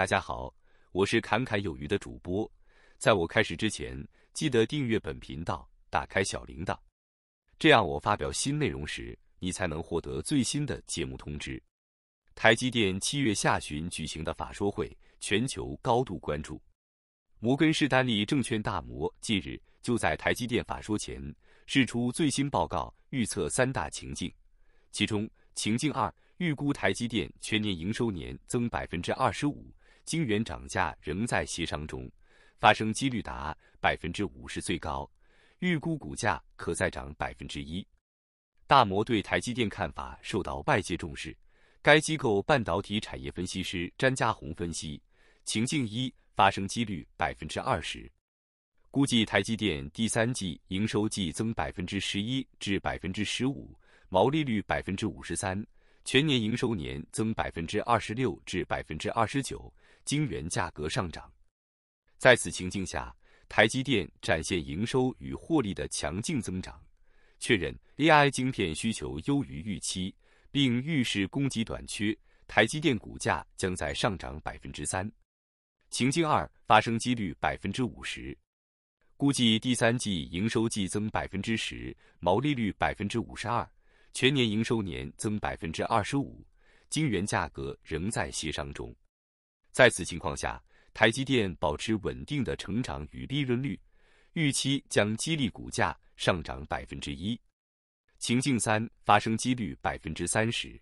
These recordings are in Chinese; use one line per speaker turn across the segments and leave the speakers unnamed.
大家好，我是侃侃有余的主播。在我开始之前，记得订阅本频道，打开小铃铛，这样我发表新内容时，你才能获得最新的节目通知。台积电七月下旬举行的法说会，全球高度关注。摩根士丹利证券大摩近日就在台积电法说前释出最新报告，预测三大情境，其中情境二预估台积电全年营收年增百分之二十五。晶圆涨价仍在协商中，发生几率达百分之五十，最高预估股价可再涨百分之一。大摩对台积电看法受到外界重视，该机构半导体产业分析师詹家宏分析，情境一发生几率百分之二十，估计台积电第三季营收季增百分之十一至百分之十五，毛利率百分之五十三，全年营收年增百分之二十六至百分之二十九。晶圆价格上涨，在此情境下，台积电展现营收与获利的强劲增长，确认 AI 晶片需求优于预期，并预示供给短缺。台积电股价将在上涨百分之三。情境二发生几率百分之五十，估计第三季营收季增百分之十，毛利率百分之五十二，全年营收年增百分之二十五，晶圆价格仍在协商中。在此情况下，台积电保持稳定的成长与利润率，预期将激励股价上涨百分之一。情境三发生几率百分之三十，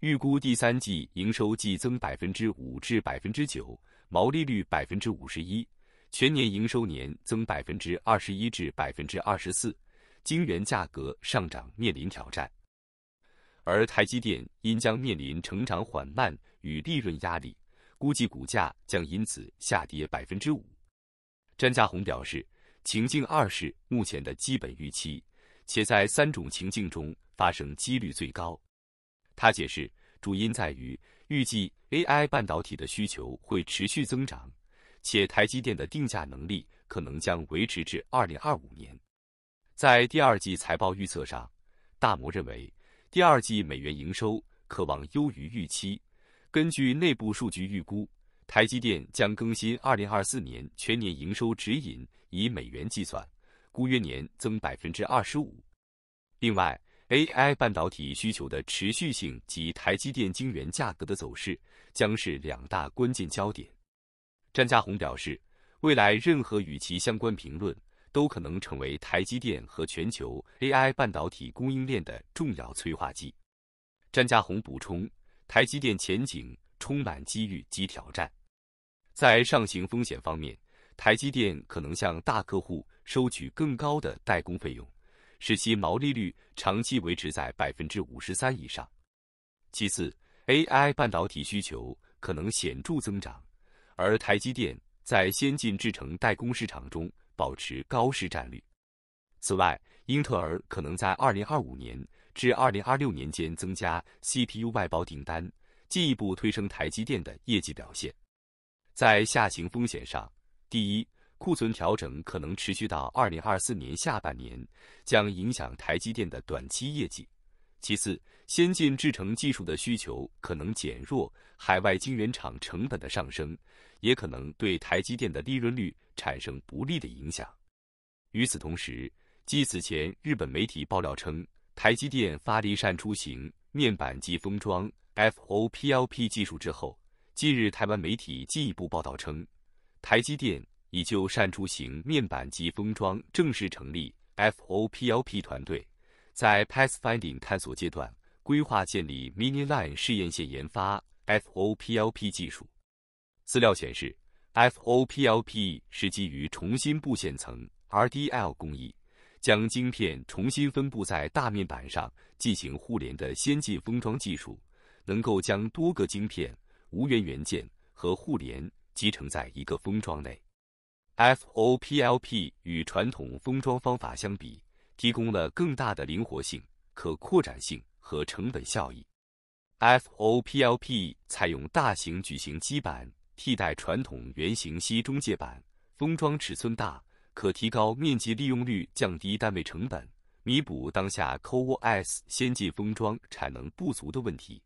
预估第三季营收季增百分之五至百分之九，毛利率百分之五十一，全年营收年增百分之二十一至百分之二十四，晶圆价格上涨面临挑战，而台积电因将面临成长缓慢与利润压力。估计股价将因此下跌百分之五。詹家宏表示，情境二是目前的基本预期，且在三种情境中发生几率最高。他解释，主因在于预计 AI 半导体的需求会持续增长，且台积电的定价能力可能将维持至2025年。在第二季财报预测上，大摩认为第二季美元营收可望优于预期。根据内部数据预估，台积电将更新2024年全年营收指引，以美元计算，估约年增百分之二十五。另外，AI 半导体需求的持续性及台积电晶圆价格的走势将是两大关键焦点。詹家宏表示，未来任何与其相关评论都可能成为台积电和全球 AI 半导体供应链的重要催化剂。詹家宏补充。台积电前景充满机遇及挑战。在上行风险方面，台积电可能向大客户收取更高的代工费用，使其毛利率长期维持在百分之五十三以上。其次，AI 半导体需求可能显著增长，而台积电在先进制程代工市场中保持高市占率。此外，英特尔可能在二零二五年。至二零二六年间增加 CPU 外包订单，进一步推升台积电的业绩表现。在下行风险上，第一，库存调整可能持续到二零二四年下半年，将影响台积电的短期业绩；其次，先进制程技术的需求可能减弱，海外晶圆厂成本的上升也可能对台积电的利润率产生不利的影响。与此同时，继此前日本媒体爆料称。台积电发力扇出行面板及封装 FOPLP 技术之后，近日台湾媒体进一步报道称，台积电已就扇出行面板及封装正式成立 FOPLP 团队，在 Pass Finding 探索阶段规划建立 Mini Line 试验线研发 FOPLP 技术。资料显示，FOPLP 是基于重新布线层 RDL 工艺。将晶片重新分布在大面板上进行互联的先进封装技术，能够将多个晶片、无源元件和互联集成在一个封装内。FOPLP 与传统封装方法相比，提供了更大的灵活性、可扩展性和成本效益。FOPLP 采用大型矩形基板替代传统圆形锡中介板，封装尺寸大。可提高面积利用率，降低单位成本，弥补当下 CoWoS 先进封装产能不足的问题。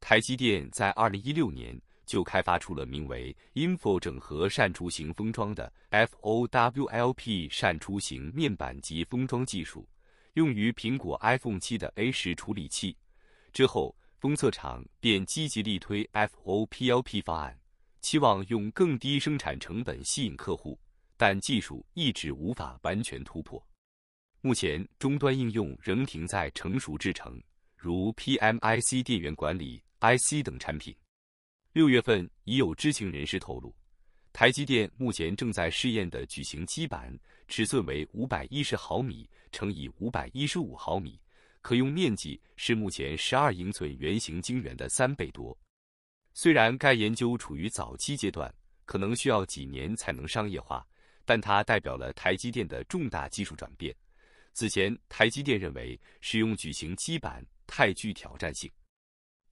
台积电在二零一六年就开发出了名为 Info 整合扇出型封装的 FOWLP 扇出型面板及封装技术，用于苹果 iPhone 七的 A 十处理器。之后，封测厂便积极力推 FOPLP 方案，期望用更低生产成本吸引客户。但技术一直无法完全突破，目前终端应用仍停在成熟制程，如 PMIC 电源管理 IC 等产品。六月份已有知情人士透露，台积电目前正在试验的矩形基板，尺寸为五百一十毫米乘以五百一十五毫米，可用面积是目前十二英寸圆形晶圆的三倍多。虽然该研究处于早期阶段，可能需要几年才能商业化。但它代表了台积电的重大技术转变。此前，台积电认为使用矩形基板太具挑战性。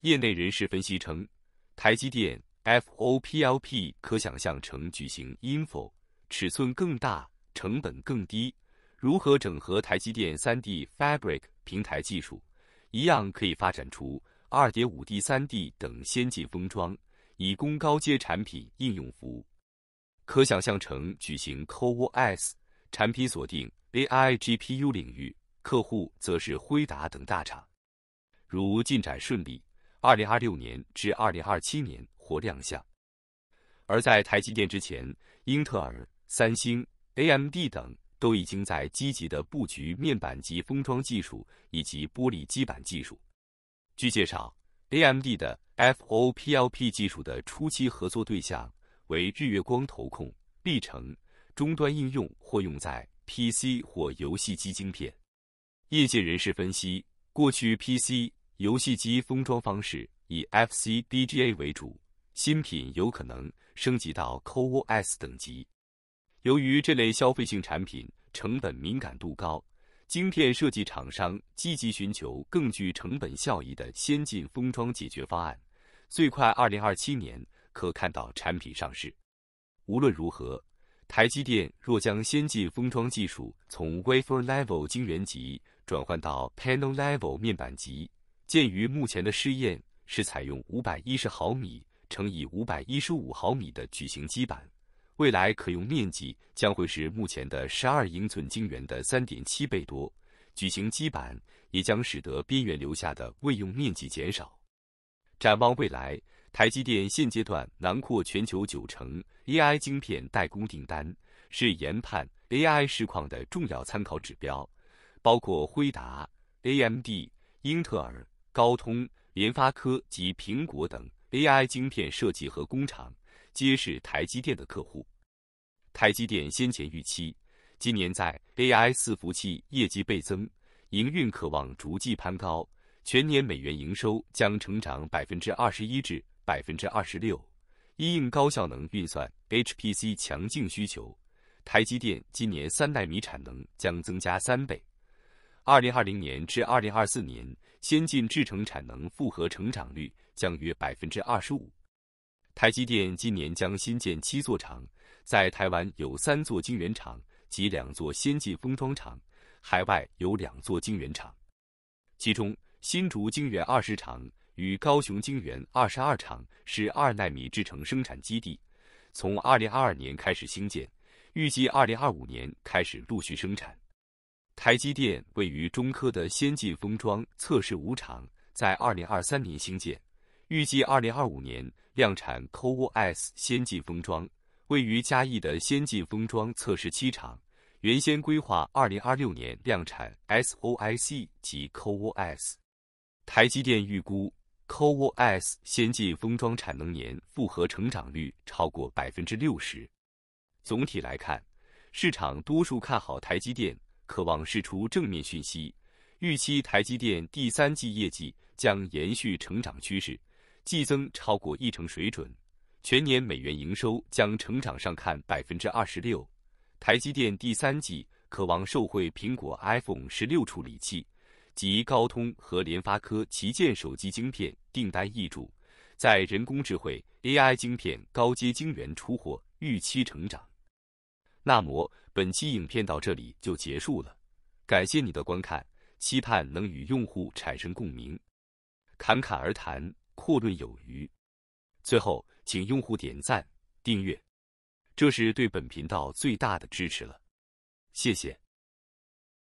业内人士分析称，台积电 F O P L P 可想象成矩形 InFO，尺寸更大，成本更低。如何整合台积电 3D Fabric 平台技术，一样可以发展出 2.5D、3D 等先进封装，以供高阶产品应用服务。可想象成举行 CoWoS 产品锁定 AI GPU 领域，客户则是辉达等大厂。如进展顺利，2026年至2027年或亮相。而在台积电之前，英特尔、三星、AMD 等都已经在积极的布局面板及封装技术以及玻璃基板技术。据介绍，AMD 的 FOPLP 技术的初期合作对象。为日月光投控、历程终端应用或用在 PC 或游戏机晶片。业界人士分析，过去 PC 游戏机封装方式以 FCBGA 为主，新品有可能升级到 c o o s 等级。由于这类消费性产品成本敏感度高，晶片设计厂商积极寻求更具成本效益的先进封装解决方案，最快二零二七年。可看到产品上市。无论如何，台积电若将先进封装技术从 wafer level 晶圆级转换到 panel level 面板级，鉴于目前的试验是采用五百一十毫米乘以五百一十五毫米的矩形基板，未来可用面积将会是目前的十二英寸晶圆的三点七倍多。矩形基板也将使得边缘留下的未用面积减少。展望未来。台积电现阶段囊括全球九成 AI 晶片代工订单，是研判 AI 市况的重要参考指标。包括辉达、AMD、英特尔、高通、联发科及苹果等 AI 晶片设计和工厂，皆是台积电的客户。台积电先前预期，今年在 AI 伺服器业绩倍增，营运可望逐季攀高，全年美元营收将成长百分之二十一至。百分之二十六，一应高效能运算 （HPC） 强劲需求，台积电今年三纳米产能将增加三倍。二零二零年至二零二四年，先进制程产能复合成长率将约百分之二十五。台积电今年将新建七座厂，在台湾有三座晶圆厂及两座先进封装厂，海外有两座晶圆厂，其中新竹晶圆二十厂。与高雄晶圆二十二厂是二纳米制程生产基地，从二零二二年开始兴建，预计二零二五年开始陆续生产。台积电位于中科的先进封装测试五厂在二零二三年兴建，预计二零二五年量产 CoWoS 先进封装。位于嘉义的先进封装测试七厂，原先规划二零二六年量产 SOIc 及 CoWoS。台积电预估。Coos 先进封装产能年复合成长率超过百分之六十。总体来看，市场多数看好台积电，渴望释出正面讯息，预期台积电第三季业绩将延续成长趋势，季增超过一成水准，全年美元营收将成长上看百分之二十六。台积电第三季渴望受惠苹果 iPhone 十六处理器。及高通和联发科旗舰手机晶片订单易主，在人工智慧 AI 晶片高阶晶圆出货预期成长。那么本期影片到这里就结束了，感谢你的观看，期盼能与用户产生共鸣，侃侃而谈，阔论有余。最后，请用户点赞、订阅，这是对本频道最大的支持了，谢谢。